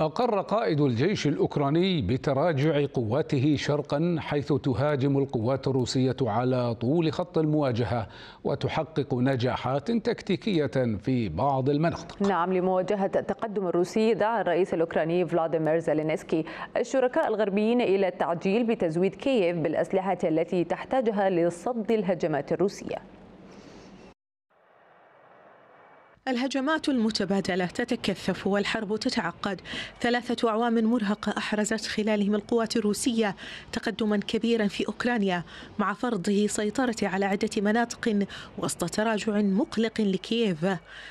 أقر قائد الجيش الأوكراني بتراجع قواته شرقا حيث تهاجم القوات الروسية على طول خط المواجهة وتحقق نجاحات تكتيكية في بعض المناطق نعم لمواجهة التقدم الروسي دعا الرئيس الأوكراني فلاديمير زيلينسكي الشركاء الغربيين إلى التعجيل بتزويد كييف بالأسلحة التي تحتاجها لصد الهجمات الروسية الهجمات المتبادلة تتكثف والحرب تتعقد ثلاثة أعوام مرهقة أحرزت خلالهم القوات الروسية تقدما كبيرا في أوكرانيا مع فرضه سيطرة على عدة مناطق وسط تراجع مقلق لكييف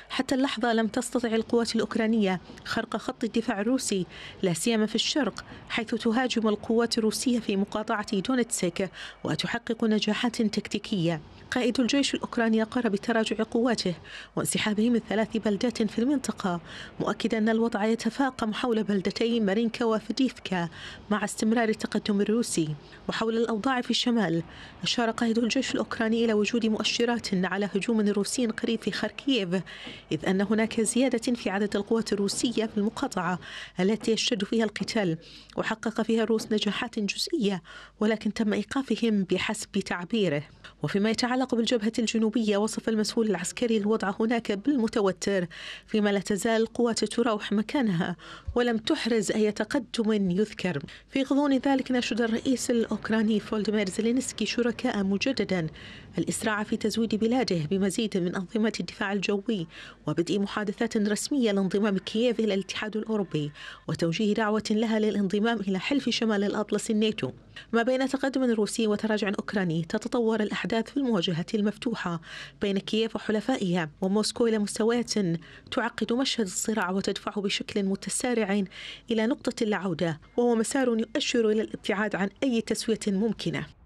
حتى اللحظة لم تستطع القوات الأوكرانية خرق خط الدفاع الروسي لا سيما في الشرق حيث تهاجم القوات الروسية في مقاطعة دونتسك وتحقق نجاحات تكتيكية قائد الجيش الأوكراني قرر بتراجع قواته وانسحابه من ثلاث بلدات في المنطقة مؤكدا أن الوضع يتفاقم حول بلدتي مارينكا وفديفكا مع استمرار التقدم الروسي وحول الأوضاع في الشمال أشار قائد الجيش الأوكراني إلى وجود مؤشرات على هجوم روسي قريب في خاركييف إذ أن هناك زيادة في عدد القوات الروسية في المقاطعة التي يشتد فيها القتال وحقق فيها الروس نجاحات جزئية ولكن تم إيقافهم بحسب تعبيره وفيما يتعلق بالجبهة الجنوبية وصف المسؤول العسكري الوضع هناك بالمتابعة متوتر فيما لا تزال القوات تروح مكانها ولم تحرز أي تقدم يذكر في غضون ذلك ناشد الرئيس الأوكراني فولدمير زلينسكي شركاء مجددا الإسراع في تزويد بلاده بمزيد من أنظمة الدفاع الجوي وبدء محادثات رسمية لانضمام كييف إلى الاتحاد الأوروبي وتوجيه دعوة لها للانضمام إلى حلف شمال الأطلس الناتو ما بين تقدم روسي وتراجع أوكراني تتطور الأحداث في المواجهة المفتوحة بين كييف وحلفائها وموسكو إلى مستويات تعقد مشهد الصراع وتدفعه بشكل متسارع إلى نقطة اللاعودة وهو مسار يؤشر إلى الابتعاد عن أي تسوية ممكنة